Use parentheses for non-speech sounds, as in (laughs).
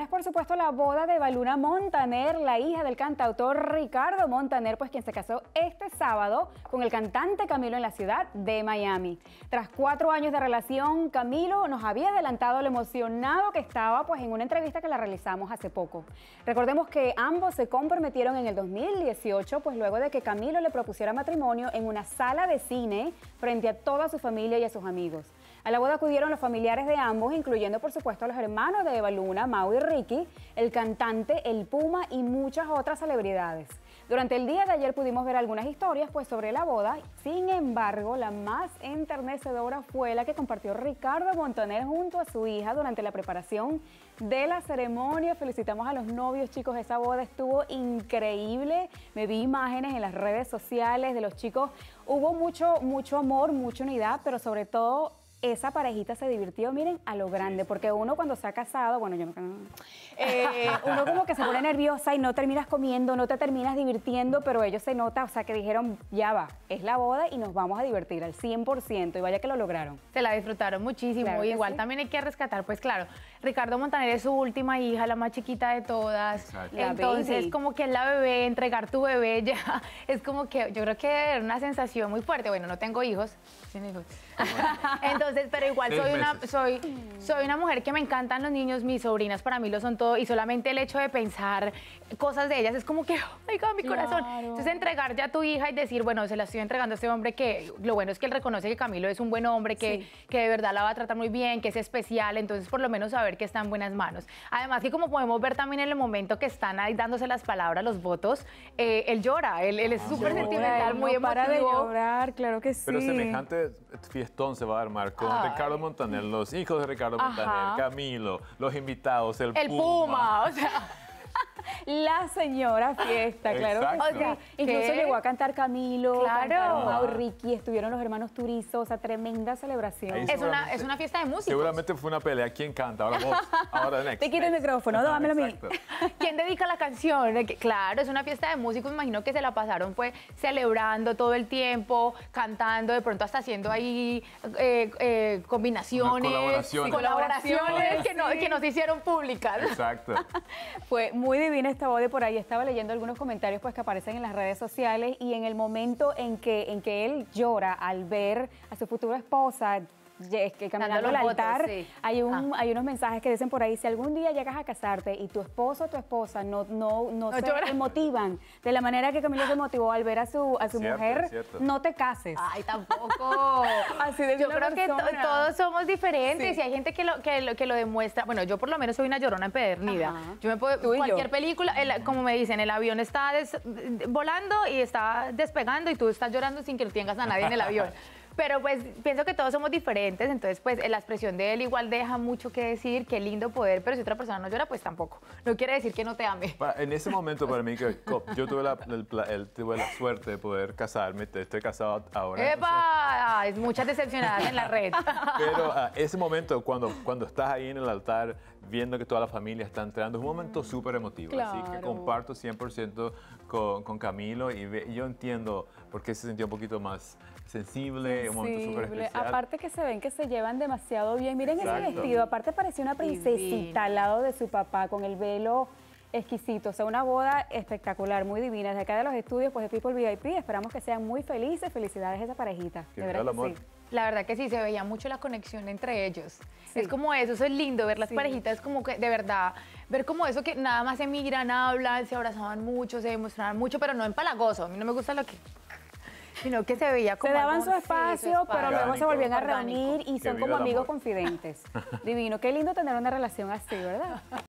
es por supuesto la boda de Baluna Montaner, la hija del cantautor Ricardo Montaner, pues quien se casó este sábado con el cantante Camilo en la ciudad de Miami. Tras cuatro años de relación, Camilo nos había adelantado lo emocionado que estaba pues en una entrevista que la realizamos hace poco. Recordemos que ambos se comprometieron en el 2018, pues luego de que Camilo le propusiera matrimonio en una sala de cine frente a toda su familia y a sus amigos. A la boda acudieron los familiares de ambos, incluyendo por supuesto a los hermanos de Baluna, Mauro Ricky, el cantante El Puma y muchas otras celebridades. Durante el día de ayer pudimos ver algunas historias pues, sobre la boda, sin embargo, la más enternecedora fue la que compartió Ricardo Montaner junto a su hija durante la preparación de la ceremonia. Felicitamos a los novios, chicos, esa boda estuvo increíble. Me vi imágenes en las redes sociales de los chicos. Hubo mucho, mucho amor, mucha unidad, pero sobre todo esa parejita se divirtió, miren, a lo grande, porque uno cuando se ha casado, bueno, yo no, (laughs) eh, uno como que se pone nerviosa y no terminas comiendo, no te terminas divirtiendo, pero ellos se nota, o sea, que dijeron, ya va, es la boda y nos vamos a divertir al 100%, y vaya que lo lograron. Se la disfrutaron muchísimo, y igual también hay que rescatar, pues claro, Ricardo Montaner es su última hija, la más chiquita de todas, entonces como que es la bebé, entregar tu bebé (laughs) ya, es como que yo creo que era una sensación muy fuerte, bueno, no tengo hijos, hijos, entonces pero igual soy una, soy, soy una mujer que me encantan los niños, mis sobrinas para mí lo son todo y solamente el hecho de pensar cosas de ellas es como que, (laughs) mi corazón. Entonces, entregar ya a tu hija y decir, bueno, se la estoy entregando a este hombre que lo bueno es que él reconoce que Camilo es un buen hombre, que, que de verdad la va a tratar muy bien, que es especial, entonces por lo menos saber que está en buenas manos. Además que como podemos ver también en el momento que están ahí dándose las palabras, los votos, eh, él llora, él, es ah, súper sentimental, muy no Para de llorar, claro que sí. Pero semejante fiestón se va a dar, armar Ricardo Montaner, los hijos de Ricardo Montaner, Camilo, los invitados, el, Puma. (laughs) la señora fiesta, claro. incluso llegó a cantar Camilo, Ricky, estuvieron los hermanos Turizo, o sea, tremenda celebración. Es una, es una fiesta de música. Seguramente fue una pelea, ¿quién canta? Ahora vos, ahora next. Te quito el micrófono, dámelo a ¿Quién dedica la canción? Claro, es una fiesta de músicos, me imagino que se la pasaron pues celebrando todo el tiempo, cantando, de pronto hasta haciendo ahí eh, eh, combinaciones, colaboraciones, que, no, nos hicieron públicas. Exacto. (laughs) fue muy divertido Viene esta voz por ahí. Estaba leyendo algunos comentarios pues que aparecen en las redes sociales y en el momento en que, en que él llora al ver a su futura esposa que Camilo el altar, hay, ah. hay unos mensajes que dicen por ahí, si algún día llegas a casarte y tu esposo o tu esposa no, no, no, se de la manera que Camilo se motivó al ver a su, a su mujer, no te cases. Ay, tampoco. (laughs) Así de Yo creo que todos somos diferentes y hay gente que lo, que, demuestra. Bueno, yo por lo menos soy una llorona empedernida. Yo me puedo, cualquier película, como me dicen, el avión está volando y está despegando y tú estás llorando sin que lo tengas a nadie en el avión. (laughs) Pero pues pienso que todos somos diferentes, entonces pues la expresión de él igual deja mucho que decir, qué lindo poder, pero si otra persona no llora, pues tampoco. No quiere decir que no te ame. en ese momento para mí que (laughs) yo tuve la, tuve la suerte de poder casarme, estoy casado ahora. ¡Epa! es muchas decepcionadas en la red. (laughs) Pero ah, (laughs) ese momento, cuando, cuando estás ahí en el altar, viendo que toda la familia está entrando, es un momento mm. súper emotivo. Así que comparto 100% con, Camilo y yo entiendo por qué se sintió un poquito más sensible, un momento súper especial. Aparte que se ven que se llevan demasiado bien. Miren ese vestido, aparte parecía una princesita al lado de su papá con el velo exquisito, o sea, una boda espectacular, muy divina. Desde acá de los estudios, pues de People VIP, esperamos que sean muy felices. Felicidades a esa parejita. de verdad que Sí. La verdad que sí, se veía mucho la conexión entre ellos. Es como eso, eso es lindo, ver las parejitas, parejitas como que, de verdad, ver como eso que nada más se miran, hablan, se abrazaban mucho, se demostraban mucho, pero no empalagoso. A mí no me gusta lo que sino que se veía como. Se daban su, espacio, pero luego se volvían a reunir y son como amigos confidentes. (laughs) Divino, qué lindo tener una relación así, ¿verdad?